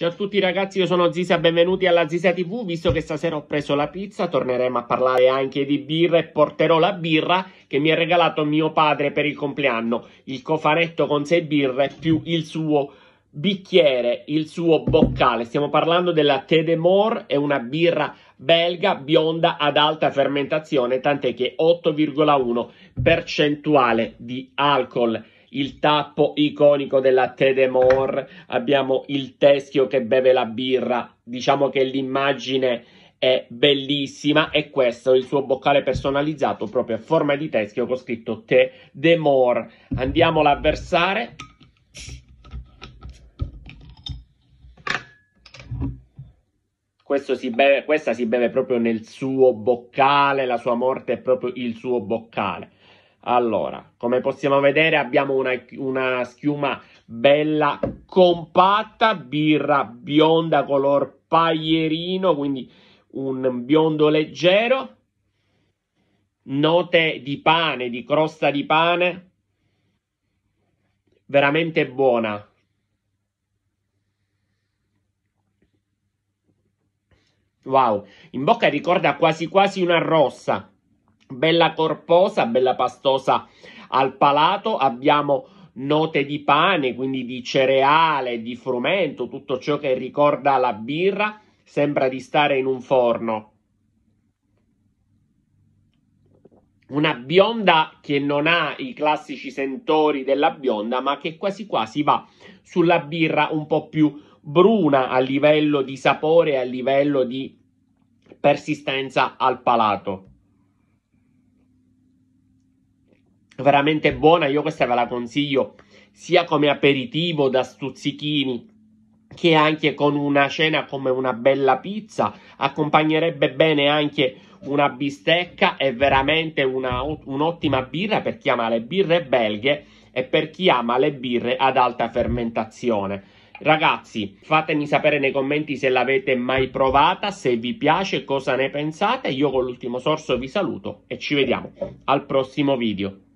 Ciao a tutti ragazzi, io sono Zisa, benvenuti alla Zisa TV, visto che stasera ho preso la pizza torneremo a parlare anche di birra e porterò la birra che mi ha regalato mio padre per il compleanno, il cofanetto con sei birre più il suo bicchiere, il suo boccale, stiamo parlando della Tedemore, è una birra belga bionda ad alta fermentazione, tant'è che 8,1 di alcol il tappo iconico della Tedemore, abbiamo il teschio che beve la birra, diciamo che l'immagine è bellissima e questo è il suo boccale personalizzato proprio a forma di teschio con scritto Tedemore. Andiamola a versare. Si beve, questa si beve proprio nel suo boccale, la sua morte è proprio il suo boccale. Allora, come possiamo vedere abbiamo una, una schiuma bella compatta, birra bionda color paglierino, quindi un biondo leggero, note di pane, di crosta di pane, veramente buona. Wow, in bocca ricorda quasi quasi una rossa bella corposa, bella pastosa al palato, abbiamo note di pane, quindi di cereale, di frumento, tutto ciò che ricorda la birra, sembra di stare in un forno. Una bionda che non ha i classici sentori della bionda, ma che quasi quasi va sulla birra un po' più bruna a livello di sapore, a livello di persistenza al palato. veramente buona. Io questa ve la consiglio sia come aperitivo da stuzzichini che anche con una cena come una bella pizza. Accompagnerebbe bene anche una bistecca e veramente una, un'ottima birra per chi ama le birre belghe e per chi ama le birre ad alta fermentazione. Ragazzi, fatemi sapere nei commenti se l'avete mai provata, se vi piace, cosa ne pensate. Io con l'ultimo sorso vi saluto e ci vediamo al prossimo video.